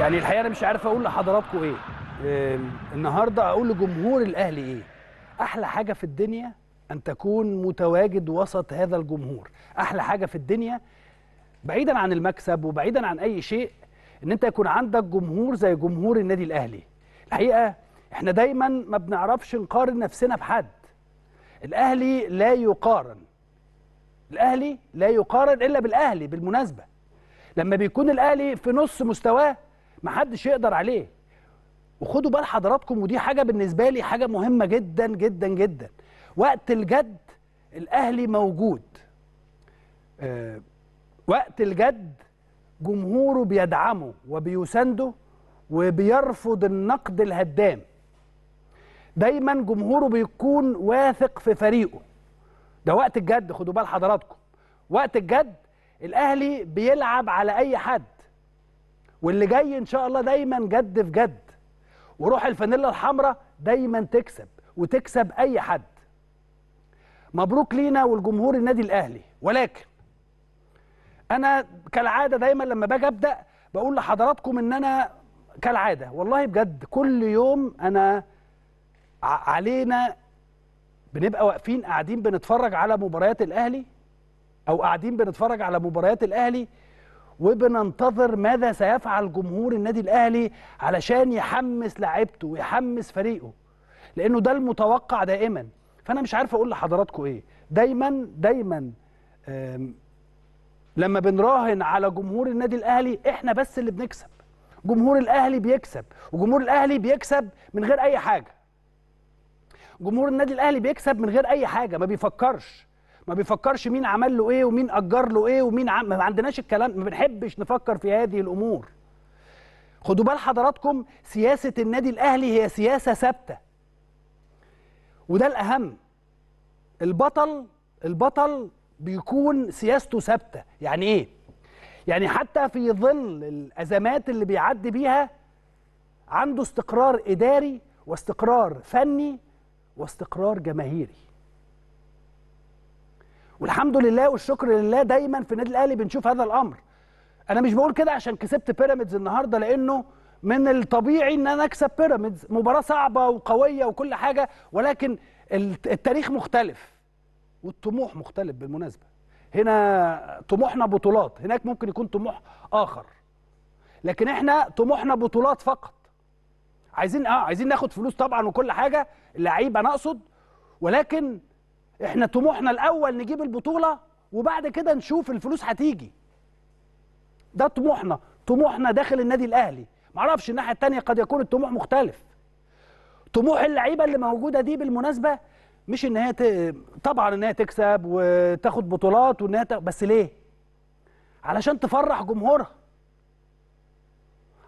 يعني الحقيقه انا مش عارف اقول لحضراتكم ايه النهارده اقول لجمهور الاهلي ايه احلى حاجه في الدنيا ان تكون متواجد وسط هذا الجمهور احلى حاجه في الدنيا بعيدا عن المكسب وبعيدا عن اي شيء ان انت يكون عندك جمهور زي جمهور النادي الاهلي الحقيقه احنا دايما ما بنعرفش نقارن نفسنا بحد الاهلي لا يقارن الاهلي لا يقارن الا بالاهلي بالمناسبه لما بيكون الاهلي في نص مستواه ما حدش يقدر عليه وخدوا بال حضراتكم ودي حاجه بالنسبه لي حاجه مهمه جدا جدا جدا وقت الجد الاهلي موجود أه وقت الجد جمهوره بيدعمه وبيسانده وبيرفض النقد الهدام دايما جمهوره بيكون واثق في فريقه ده وقت الجد خدوا بال حضراتكم وقت الجد الاهلي بيلعب على اي حد واللي جاي ان شاء الله دايما جد في جد وروح الفانيلا الحمراء دايما تكسب وتكسب اي حد مبروك لينا والجمهور النادي الاهلي ولكن انا كالعاده دايما لما باجي ابدا بقول لحضراتكم ان انا كالعاده والله بجد كل يوم انا علينا بنبقى واقفين قاعدين بنتفرج على مباريات الاهلي او قاعدين بنتفرج على مباريات الاهلي وبننتظر ماذا سيفعل جمهور النادي الاهلي علشان يحمس لعيبته ويحمس فريقه لانه ده المتوقع دائما فانا مش عارف اقول لحضراتكم ايه دايما دايما لما بنراهن على جمهور النادي الاهلي احنا بس اللي بنكسب جمهور الاهلي بيكسب وجمهور الاهلي بيكسب من غير اي حاجه جمهور النادي الاهلي بيكسب من غير اي حاجه ما بيفكرش ما بيفكرش مين عمل له ايه ومين اجر له ايه ومين عم... ما عندناش الكلام ما بنحبش نفكر في هذه الامور خدوا بال حضراتكم سياسه النادي الاهلي هي سياسه ثابته وده الاهم البطل البطل بيكون سياسته ثابته يعني ايه يعني حتى في ظل الازمات اللي بيعدي بيها عنده استقرار اداري واستقرار فني واستقرار جماهيري والحمد لله والشكر لله دايما في النادي الاهلي بنشوف هذا الامر انا مش بقول كده عشان كسبت بيراميدز النهارده لانه من الطبيعي ان انا اكسب بيراميدز مباراه صعبه وقويه وكل حاجه ولكن التاريخ مختلف والطموح مختلف بالمناسبه هنا طموحنا بطولات هناك ممكن يكون طموح اخر لكن احنا طموحنا بطولات فقط عايزين اه عايزين ناخد فلوس طبعا وكل حاجه اللعيبه انا اقصد ولكن احنا طموحنا الاول نجيب البطوله وبعد كده نشوف الفلوس هتيجي ده طموحنا طموحنا داخل النادي الاهلي معرفش الناحيه الثانيه قد يكون الطموح مختلف طموح اللعيبه اللي موجوده دي بالمناسبه مش ان هي ت... طبعا ان هي تكسب وتاخد بطولات وان هي ت... بس ليه علشان تفرح جمهورها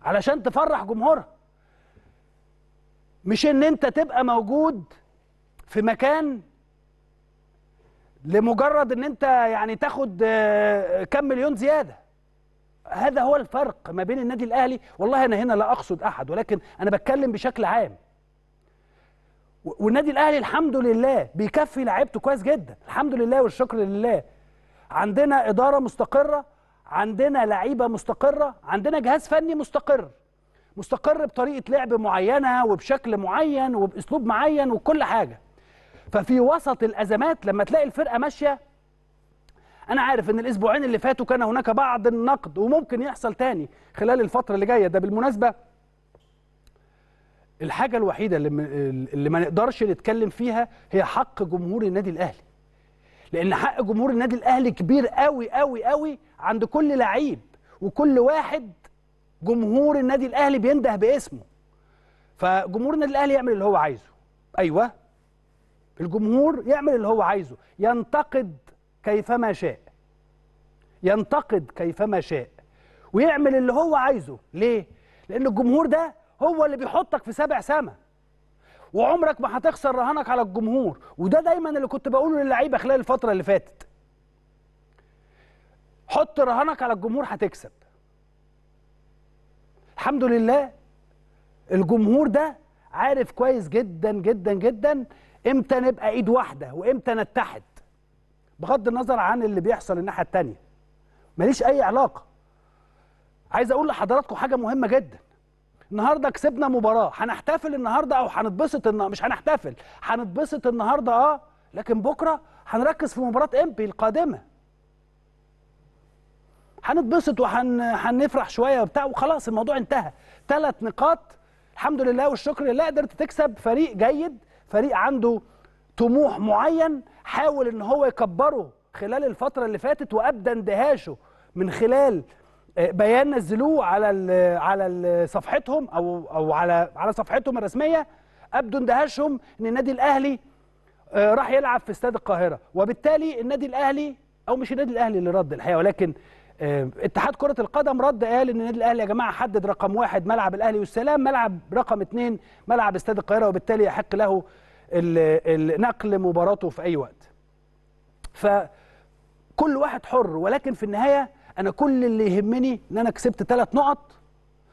علشان تفرح جمهورها مش ان انت تبقى موجود في مكان لمجرد ان انت يعني تاخد آه، آه، كم مليون زياده هذا هو الفرق ما بين النادي الاهلي والله انا هنا لا اقصد احد ولكن انا بتكلم بشكل عام والنادي الاهلي الحمد لله بيكفي لعيبته كويس جدا الحمد لله والشكر لله عندنا اداره مستقره عندنا لعيبه مستقره عندنا جهاز فني مستقر مستقر بطريقه لعب معينه وبشكل معين وباسلوب معين وكل حاجه ففي وسط الازمات لما تلاقي الفرقه ماشيه انا عارف ان الاسبوعين اللي فاتوا كان هناك بعض النقد وممكن يحصل تاني خلال الفتره اللي جايه ده بالمناسبه الحاجه الوحيده اللي, اللي ما نقدرش نتكلم فيها هي حق جمهور النادي الاهلي لان حق جمهور النادي الاهلي كبير قوي قوي قوي عند كل لعيب وكل واحد جمهور النادي الاهلي بينده باسمه فجمهور النادي الاهلي يعمل اللي هو عايزه ايوه الجمهور يعمل اللي هو عايزه ينتقد كيفما شاء ينتقد كيفما شاء ويعمل اللي هو عايزه ليه لان الجمهور ده هو اللي بيحطك في سبع سما وعمرك ما هتخسر رهانك على الجمهور وده دايما اللي كنت بقوله للعيبه خلال الفتره اللي فاتت حط رهانك على الجمهور هتكسب الحمد لله الجمهور ده عارف كويس جدا جدا جدا امتى نبقى ايد واحده وامتى نتحد بغض النظر عن اللي بيحصل الناحيه الثانيه ماليش اي علاقه عايز اقول لحضراتكم حاجه مهمه جدا النهارده كسبنا مباراه هنحتفل النهارده او هنتبسط النهارده مش هنحتفل هنتبسط النهارده اه لكن بكره هنركز في مباراه امبي القادمه هنتبسط وهنفرح شويه وبتاع وخلاص الموضوع انتهى ثلاث نقاط الحمد لله والشكر لله قدرت تكسب فريق جيد فريق عنده طموح معين حاول ان هو يكبره خلال الفتره اللي فاتت وابدى اندهاشه من خلال آه، بيان نزلوه على على صفحتهم او او على على صفحتهم الرسميه ابدوا اندهاشهم ان النادي الاهلي آه، راح يلعب في استاد القاهره وبالتالي النادي الاهلي او مش النادي الاهلي اللي رد الحقيقه ولكن آه، اتحاد كره القدم رد قال ان النادي الاهلي يا جماعه حدد رقم واحد ملعب الاهلي والسلام ملعب رقم اثنين ملعب استاد القاهره وبالتالي يحق له نقل مباراته في اي وقت فكل واحد حر ولكن في النهايه انا كل اللي يهمني ان انا كسبت ثلاث نقط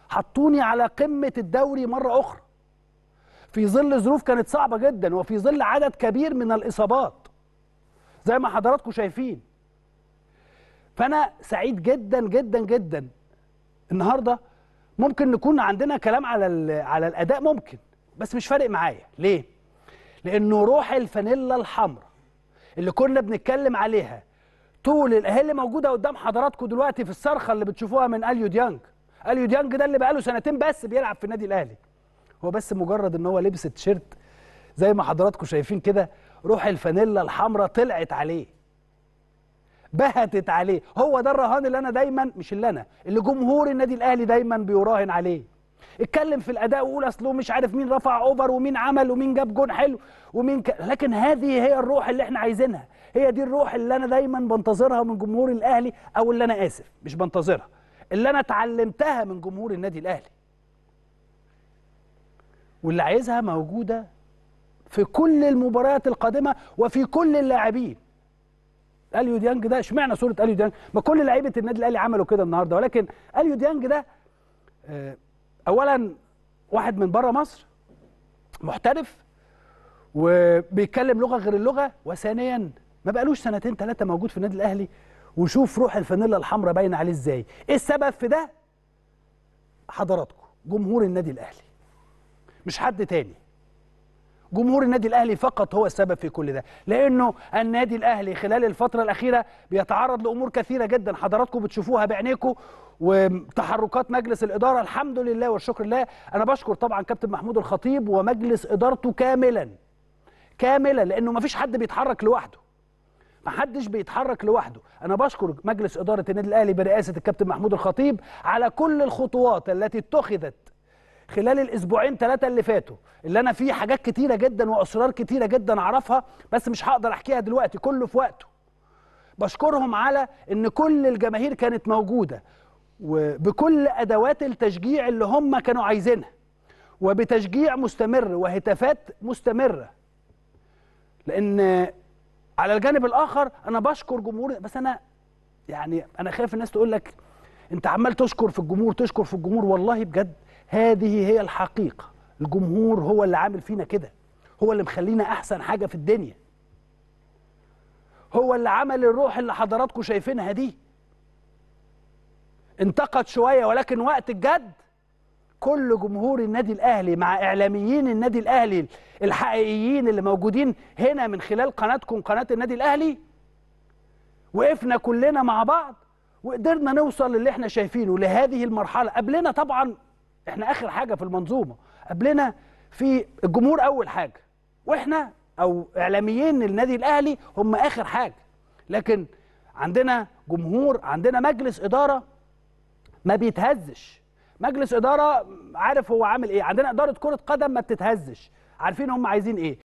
حطوني على قمه الدوري مره اخرى في ظل ظروف كانت صعبه جدا وفي ظل عدد كبير من الاصابات زي ما حضراتكم شايفين فانا سعيد جدا جدا جدا النهارده ممكن نكون عندنا كلام على على الاداء ممكن بس مش فارق معايا ليه لانه روح الفانيلا الحمراء اللي كنا بنتكلم عليها طول هي اللي موجوده قدام حضراتكم دلوقتي في الصرخه اللي بتشوفوها من اليو ديانج اليو ديانج ده اللي بقاله سنتين بس بيلعب في النادي الاهلي هو بس مجرد ان هو لبس تيشرت زي ما حضراتكم شايفين كده روح الفانيلا الحمراء طلعت عليه بهتت عليه هو ده الرهان اللي انا دايما مش اللي انا اللي جمهور النادي الاهلي دايما بيراهن عليه اتكلم في الاداء وقول اصله مش عارف مين رفع اوفر ومين عمل ومين جاب جون حلو ومين ك... لكن هذه هي الروح اللي احنا عايزينها هي دي الروح اللي انا دايما بنتظرها من جمهور الاهلي او اللي انا اسف مش بنتظرها اللي انا اتعلمتها من جمهور النادي الاهلي واللي عايزها موجوده في كل المباريات القادمه وفي كل اللاعبين اليو ديانج ده اشمعنى صوره اليو ديانج ما كل لعيبه النادي الاهلي عملوا كده النهارده ولكن اليو ديانج ده آه اولا واحد من بره مصر محترف وبيتكلم لغه غير اللغه وثانيا ما بقالوش سنتين ثلاثه موجود في النادي الاهلي وشوف روح الفانيلا الحمراء باينه عليه ازاي ايه السبب في ده حضراتكم جمهور النادي الاهلي مش حد تاني جمهور النادي الاهلي فقط هو السبب في كل ده لانه النادي الاهلي خلال الفتره الاخيره بيتعرض لامور كثيره جدا حضراتكم بتشوفوها بعينيكم وتحركات مجلس الاداره الحمد لله والشكر لله انا بشكر طبعا كابتن محمود الخطيب ومجلس ادارته كاملا كاملا لانه ما فيش حد بيتحرك لوحده ما حدش بيتحرك لوحده انا بشكر مجلس اداره النادي الاهلي برئاسه الكابتن محمود الخطيب على كل الخطوات التي اتخذت خلال الاسبوعين ثلاثه اللي فاتوا اللي انا فيه حاجات كتيره جدا واسرار كتيره جدا اعرفها بس مش هقدر احكيها دلوقتي كله في وقته بشكرهم على ان كل الجماهير كانت موجوده وبكل ادوات التشجيع اللي هم كانوا عايزينها وبتشجيع مستمر وهتافات مستمره لان على الجانب الاخر انا بشكر جمهور بس انا يعني انا خايف الناس تقول لك انت عمال تشكر في الجمهور تشكر في الجمهور والله بجد هذه هي الحقيقة الجمهور هو اللي عامل فينا كده هو اللي مخلينا أحسن حاجة في الدنيا هو اللي عمل الروح اللي حضراتكم شايفينها دي انتقد شوية ولكن وقت الجد كل جمهور النادي الأهلي مع إعلاميين النادي الأهلي الحقيقيين اللي موجودين هنا من خلال قناتكم قناة النادي الأهلي وقفنا كلنا مع بعض وقدرنا نوصل للي احنا شايفينه لهذه المرحلة قبلنا طبعا احنا اخر حاجه في المنظومه قبلنا في الجمهور اول حاجه واحنا او اعلاميين النادي الاهلي هم اخر حاجه لكن عندنا جمهور عندنا مجلس اداره ما بيتهزش مجلس اداره عارف هو عامل ايه عندنا اداره كره قدم ما بتتهزش عارفين هم عايزين ايه